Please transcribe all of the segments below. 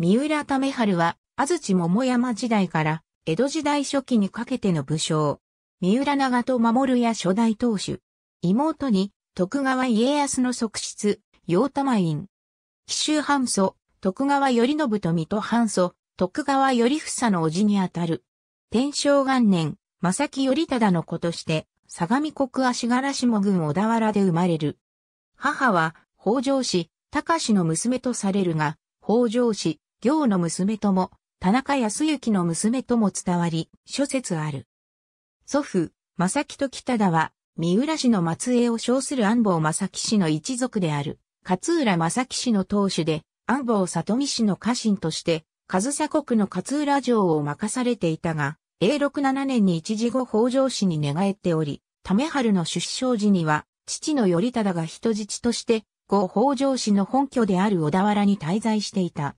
三浦為春は、安土桃山時代から、江戸時代初期にかけての武将。三浦長と守や初代当主。妹に、徳川家康の側室、陽玉院。紀州藩祖、徳川頼信と水戸藩祖、徳川頼房の叔父にあたる。天正元年、正木頼忠の子として、相模国足柄下郡小田原で生まれる。母は、北条氏、高氏の娘とされるが、北条氏、行の娘とも、田中康之の娘とも伝わり、諸説ある。祖父、正木と北田は、三浦氏の末裔を称する安房正木氏の一族である、勝浦正木氏の当主で、安房里美氏の家臣として、上佐国の勝浦城を任されていたが、永禄七年に一時後北条氏に寝返っており、為春の出生時には、父の頼忠が人質として、後北条氏の本拠である小田原に滞在していた。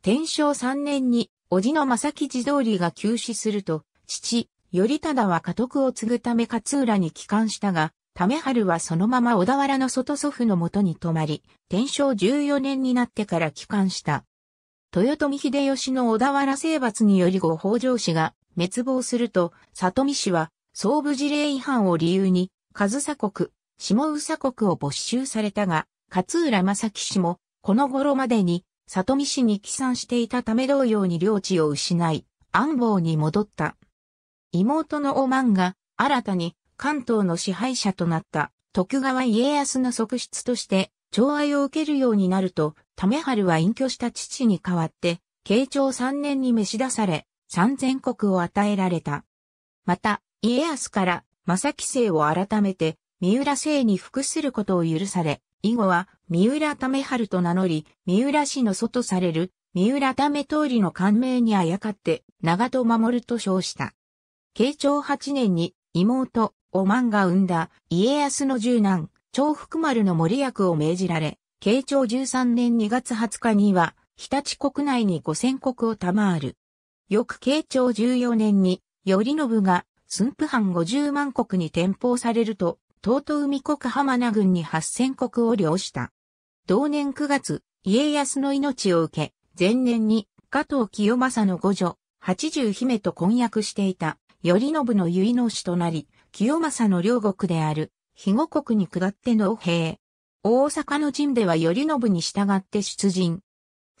天正3年に、叔父の正吉通りが急死すると、父、頼忠は家督を継ぐため勝浦に帰還したが、為春はそのまま小田原の外祖父のもとに泊まり、天正14年になってから帰還した。豊臣秀吉の小田原征伐により後北条氏が滅亡すると、里見氏は総武事例違反を理由に、上佐国、下宇佐国を没収されたが、勝浦正木氏も、この頃までに里見氏に帰参していたため同様に領地を失い、安房に戻った。妹のおまんが新たに関東の支配者となった徳川家康の側室として寵愛を受けるようになると、為春は隠居した父に代わって、慶長三年に召し出され、三千国を与えられた。また、家康から正規姓を改めて、三浦姓に服することを許され、以後は、三浦為春と名乗り、三浦市の祖とされる、三浦為通りの官名にあやかって、長戸守と称した。慶長8年に、妹、おんが生んだ、家康の十男、長福丸の森役を命じられ、慶長13年2月20日には、日立国内に五千国を賜る。翌慶長14年に、頼信が、駿府藩50万国に転封されると、東都海国浜名郡に八千国を領した。同年9月、家康の命を受け、前年に加藤清正の五女、八十姫と婚約していた、頼信の結納氏となり、清正の両国である、肥後国に下っての兵。大阪の陣では頼信に従って出陣。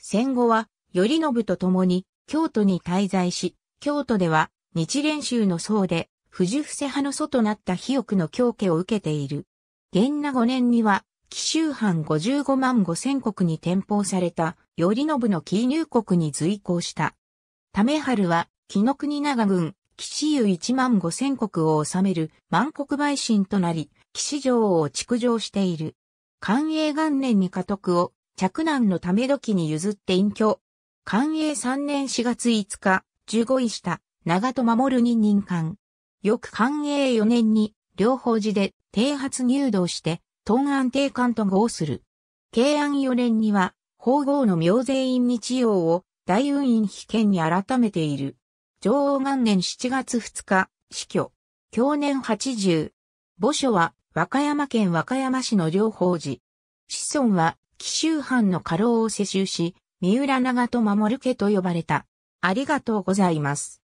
戦後は、頼信と共に京都に滞在し、京都では日蓮宗の僧で不伏派の祖となった肥翼の教家を受けている。元那5年には、紀州藩55万5千国に転封された、頼信の紀入国に随行した。為春は、紀の国長軍、紀州1万5千国を治める万国陪臣となり、州城を築城している。寛永元年に家督を、嫡男のため時に譲って隠居。寛永3年4月5日、15位した、長戸守に任官。翌寛永4年に、両方寺で、剃発入道して、東安定官と合する。慶安4年には、法号の明税院日曜を、大運院被権に改めている。上王元年7月2日、死去。去年80。墓所は、和歌山県和歌山市の両方寺。子孫は、紀州藩の家老を世襲し、三浦長と守る家と呼ばれた。ありがとうございます。